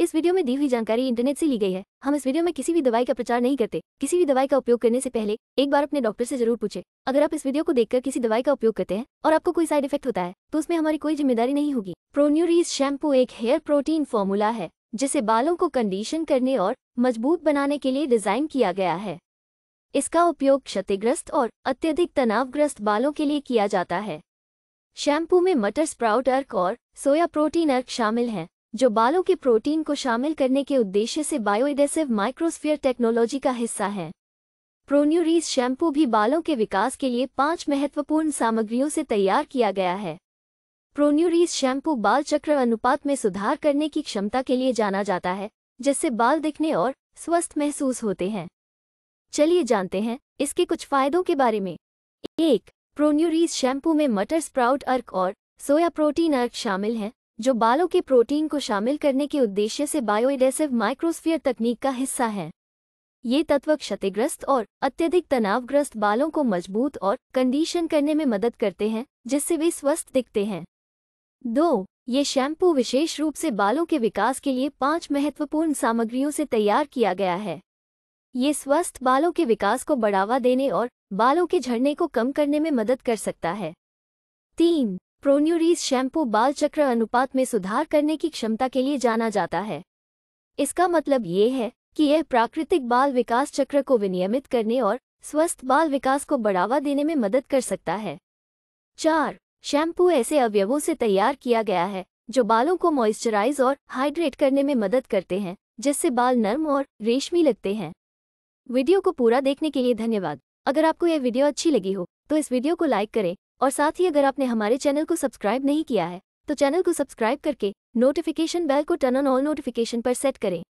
इस वीडियो में दी हुई जानकारी इंटरनेट से ली गई है हम इस वीडियो में किसी भी दवाई का प्रचार नहीं करते किसी भी दवाई का उपयोग करने से पहले एक बार अपने डॉक्टर से जरूर पूछे अगर आप इस वीडियो को देखकर किसी दवाई का उपयोग करते हैं और आपको कोई साइड इफेक्ट होता है तो उसमें हमारी कोई जिम्मेदारी नहीं होगी प्रोन्यूरीज शैम्पू एक हेयर प्रोटीन फॉर्मूला है जिसे बालों को कंडीशन करने और मजबूत बनाने के लिए डिजाइन किया गया है इसका उपयोग क्षतिग्रस्त और अत्यधिक तनावग्रस्त बालों के लिए किया जाता है शैम्पू में मटर स्प्राउट अर्क और सोया प्रोटीन अर्क शामिल हैं जो बालों के प्रोटीन को शामिल करने के उद्देश्य से बायोएडेसिव माइक्रोस्फियर टेक्नोलॉजी का हिस्सा है प्रोन्यूरीज शैम्पू भी बालों के विकास के लिए पांच महत्वपूर्ण सामग्रियों से तैयार किया गया है प्रोन्यूरीज शैम्पू बाल चक्र अनुपात में सुधार करने की क्षमता के लिए जाना जाता है जिससे बाल दिखने और स्वस्थ महसूस होते हैं चलिए जानते हैं इसके कुछ फायदों के बारे में एक प्रोन्यूरीज शैम्पू में मटर स्प्राउट अर्क और सोया प्रोटीन अर्क शामिल हैं जो बालों के प्रोटीन को शामिल करने के उद्देश्य से बायोएडेसिव माइक्रोस्फीयर तकनीक का हिस्सा हैं ये तत्व क्षतिग्रस्त और अत्यधिक तनावग्रस्त बालों को मजबूत और कंडीशन करने में मदद करते हैं जिससे वे स्वस्थ दिखते हैं दो ये शैम्पू विशेष रूप से बालों के विकास के लिए पांच महत्वपूर्ण सामग्रियों से तैयार किया गया है ये स्वस्थ बालों के विकास को बढ़ावा देने और बालों के झड़ने को कम करने में मदद कर सकता है तीन प्रोन्यूरीज शैम्पू बाल चक्र अनुपात में सुधार करने की क्षमता के लिए जाना जाता है इसका मतलब ये है कि यह प्राकृतिक बाल विकास चक्र को विनियमित करने और स्वस्थ बाल विकास को बढ़ावा देने में मदद कर सकता है चार शैम्पू ऐसे अवयवों से तैयार किया गया है जो बालों को मॉइस्चराइज और हाइड्रेट करने में मदद करते हैं जिससे बाल नर्म और रेशमी लगते हैं वीडियो को पूरा देखने के लिए धन्यवाद अगर आपको यह वीडियो अच्छी लगी हो तो इस वीडियो को लाइक करें और साथ ही अगर आपने हमारे चैनल को सब्सक्राइब नहीं किया है तो चैनल को सब्सक्राइब करके नोटिफिकेशन बेल को टर्न ऑन ऑल नोटिफिकेशन पर सेट करें